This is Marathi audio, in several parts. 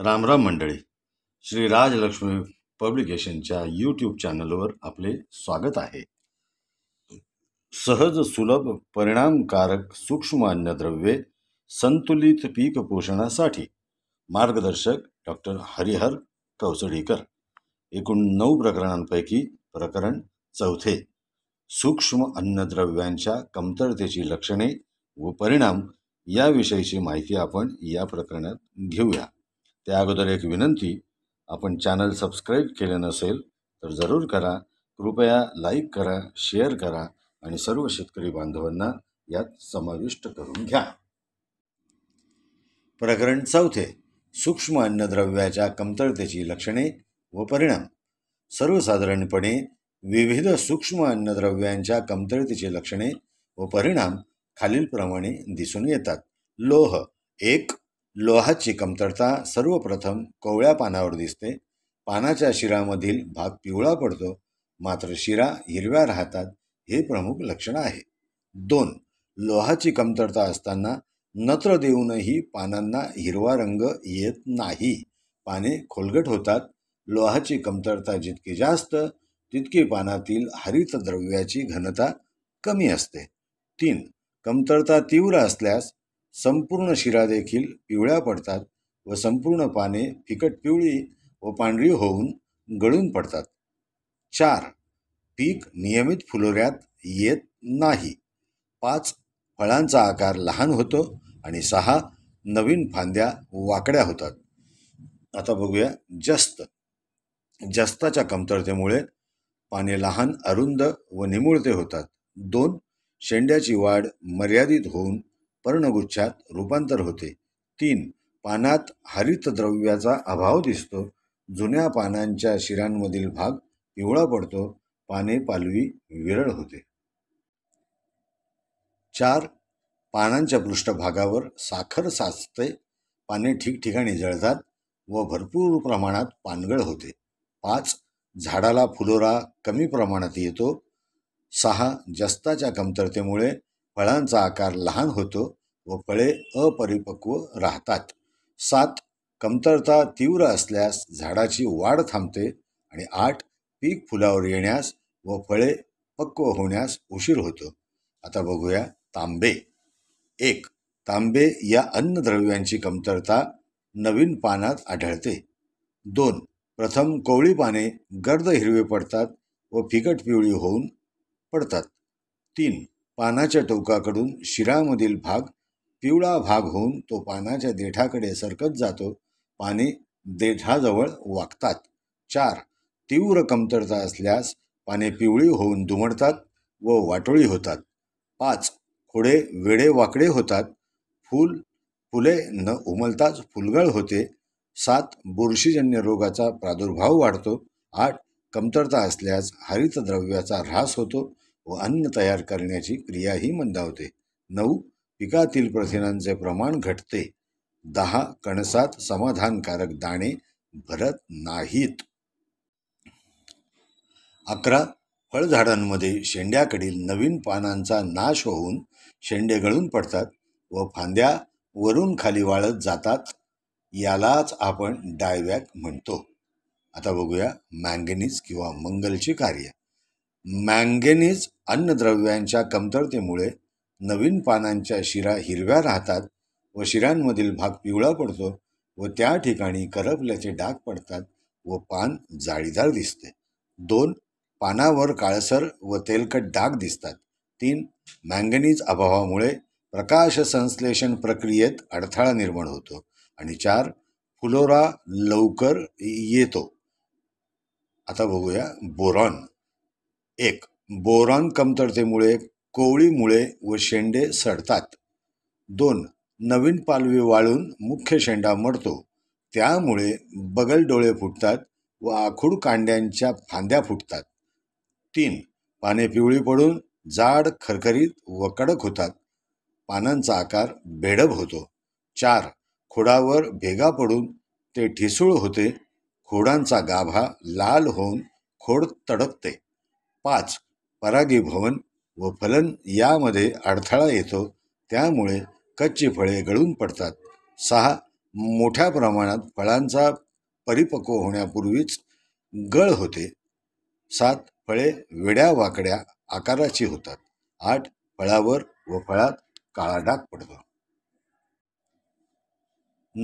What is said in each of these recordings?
रामराम मंडळी श्री राजलक्ष्मी पब्लिकेशनच्या यूट्यूब चॅनलवर आपले स्वागत आहे सहज सुलभ परिणामकारक सूक्ष्म अन्नद्रव्ये संतुलित पीक पोषणासाठी मार्गदर्शक डॉक्टर हरिहर कवसडीकर एकूण नऊ प्रकरणांपैकी प्रकरण चौथे सूक्ष्म अन्नद्रव्यांच्या कमतरतेची लक्षणे व परिणाम याविषयीची माहिती आपण या प्रकरणात घेऊया त्या अगोदर एक विनंती आपण चॅनल सबस्क्राईब केले नसेल तर जरूर करा कृपया लाईक करा शेअर करा आणि सर्व शेतकरी बांधवांना यात समाविष्ट करून घ्या प्रकरण चौथे सूक्ष्म अन्नद्रव्याच्या कमतरतेची लक्षणे व परिणाम सर्वसाधारणपणे विविध सूक्ष्म अन्नद्रव्यांच्या कमतरतेची लक्षणे व परिणाम खालीलप्रमाणे दिसून येतात लोह एक लोहाची कमतरता सर्वप्रथम कोवळ्या पानावर दिसते पानाच्या शिरामधील भाग पिवळा पडतो मात्र शिरा हिरव्या राहतात हे प्रमुख लक्षण आहे दोन लोहाची कमतरता असताना नत्र देऊनही पानांना हिरवा रंग येत नाही पाने खोलगट होतात लोहाची कमतरता जितकी जास्त तितकी पानातील हरित द्रव्याची घनता कमी असते तीन कमतरता तीव्र असल्यास संपूर्ण शिरा देखील पिवळ्या पडतात व संपूर्ण पाने फिकट पिवळी व पांढरी होऊन गळून पडतात चार पीक नियमित फुलोऱ्यात येत नाही पाच फळांचा आकार लहान होतो आणि सहा नवीन फांद्या वाकड्या होतात आता बघूया जस्त जस्ताच्या कमतरतेमुळे पाने लहान अरुंद व निमुळते होतात दोन शेंड्याची वाढ मर्यादित होऊन पर्णगुच्छात रूपांतर होते तीन पानात हरितद्रव्याचा अभाव दिसतो जुन्या पानांच्या शिरांमधील भाग पिवळा पडतो पाने पालवी विरळ होते चार पानांच्या पृष्ठभागावर साखर साचते पाने ठिकठिकाणी जळतात व भरपूर प्रमाणात पानगळ होते पाच झाडाला फुलोरा कमी प्रमाणात येतो सहा जस्ताच्या कमतरतेमुळे फळांचा आकार लहान होतो व फळे अपरिपक्व राहतात सात कमतरता तीव्र असल्यास झाडाची वाढ थांबते आणि आठ पीक फुलावर येण्यास व फळे पक्व होण्यास उशीर होतो आता बघूया तांबे एक तांबे या अन्नद्रव्यांची कमतरता नवीन पानात आढळते दोन प्रथम कोवळी पाने गर्द हिरवे पडतात व फिकट पिवळी होऊन पडतात तीन पानाच्या टोकाकडून शिरामधील भाग पिवळा भाग होऊन तो पानाच्या देठाकडे सरकत जातो पाने देठाजवळ वागतात चार तीव्र कमतरता असल्यास पाने पिवळी होऊन दुमडतात व वाटोळी होतात पाच खोडे वेडे वाकडे होतात फूल फुले न उमलताच फुलगळ होते सात बुरशीजन्य रोगाचा प्रादुर्भाव वाढतो आठ कमतरता असल्यास हरितद्रव्याचा ऱ्हास होतो व अन्न तयार करण्याची क्रियाही मंदावते नऊ पिकातील प्रथिनांचे प्रमाण घटते दहा कणसात समाधानकारक दाणे भरत नाहीत अकरा फळझाडांमध्ये शेंड्याकडील नवीन पानांचा नाश होऊन शेंडे गळून पडतात व फांद्या वरून खाली वाळत जातात यालाच आपण डायबॅक म्हणतो आता बघूया मॅंगनीज किंवा मंगलची कार्य मँगेनीज अन्नद्रव्यांच्या कमतरतेमुळे नवीन पानांच्या शिरा हिरव्या राहतात व शिरांमधील भाग पिवळा पडतो व त्या ठिकाणी करपल्याचे डाग पडतात व पान जाळीदार दिसते दोन पानावर काळसर व तेलकट डाग दिसतात तीन मॅंगनीज अभावामुळे प्रकाश संश्लेषण प्रक्रियेत अडथळा निर्माण होतो आणि चार फुलोरा लवकर येतो आता बघूया बोरॉन एक बोरान कमतरतेमुळे कोवळी मुळे व शेंडे सडतात दोन नवीन पालवी वाळून मुख्य शेंडा मरतो त्यामुळे बगल डोळे फुटतात व आखूड कांड्यांच्या फांद्या फुटतात तीन पाने पिवळी पडून जाड खरखरीत व कडक होतात पानांचा आकार भेडब होतो चार खोडावर भेगा पडून ते ठिसूळ होते खोडांचा गाभा लाल होऊन खोड तडकते पाच परागीभवन व फलन यामध्ये अडथळा येतो त्यामुळे कच्ची फळे गळून पडतात सहा मोठ्या प्रमाणात फळांचा परिपक्व होण्यापूर्वीच गळ होते सात फळे वेड्या वाकड्या आकाराची होतात आठ फळावर व फळात काळा डाग पडतो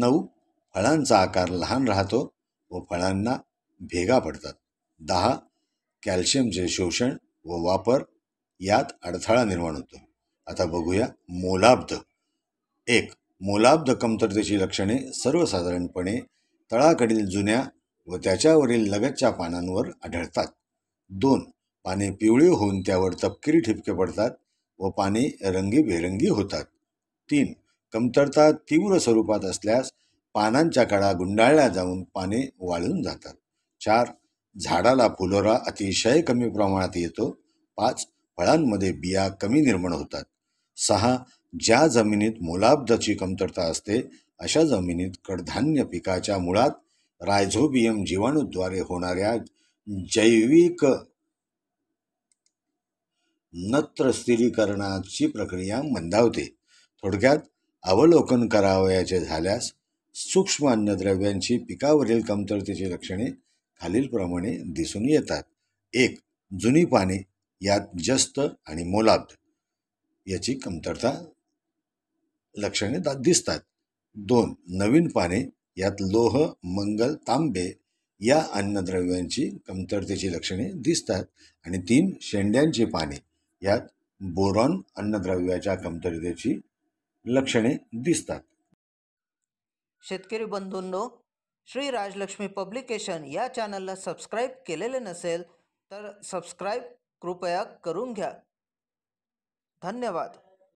नऊ फळांचा आकार लहान राहतो व फळांना भेगा पडतात दहा कॅल्शियमचे शोषण व वापर यात अडथळा निर्माण होतो आता बघूया मोलाब्ध एक मोलाब्ध कमतरतेची लक्षणे सर्वसाधारणपणे तळाकडील जुन्या व त्याच्यावरील लगतच्या पानांवर आढळतात दोन पाने पिवळी होऊन त्यावर तपकिरी ठिपके पडतात व पाने रंगीबेरंगी होतात तीन कमतरता तीव्र स्वरूपात असल्यास पानांच्या कडा गुंडाळल्या जाऊन पाने वाळून जातात चार झाडाला फुलोरा अतिशय कमी प्रमाणात येतो पाच फळांमध्ये बिया कमी निर्माण होतात सहा ज्या जमिनीत मोलाब्दाची कमतरता असते अशा जमिनीत कडधान्य पिकाच्या मुळात रायझोबियम जीवाणूद्वारे होणाऱ्या जैविक नत्र स्थिरीकरणाची प्रक्रिया मंदावते थोडक्यात अवलोकन करावयाचे झाल्यास सूक्ष्म अन्नद्रव्यांची पिकावरील कमतरतेची लक्षणे खालीलप्रमाणे दिसून येतात एक जुनी पाने यात जस्त आणि मोलाद याची कमतरता लक्षणे दिसतात दोन नवीन पाने यात लोह मंगल तांबे या अन्नद्रव्यांची कमतरतेची लक्षणे दिसतात आणि तीन शेंड्यांची पाने यात बोरॉन अन्नद्रव्याच्या कमतरतेची लक्षणे दिसतात शेतकरी बंधूंनो श्री राजलक्ष्मी पब्लिकेशन या चॅनलला सबस्क्राईब केलेले नसेल तर सबस्क्राईब कृपया करून घ्या धन्यवाद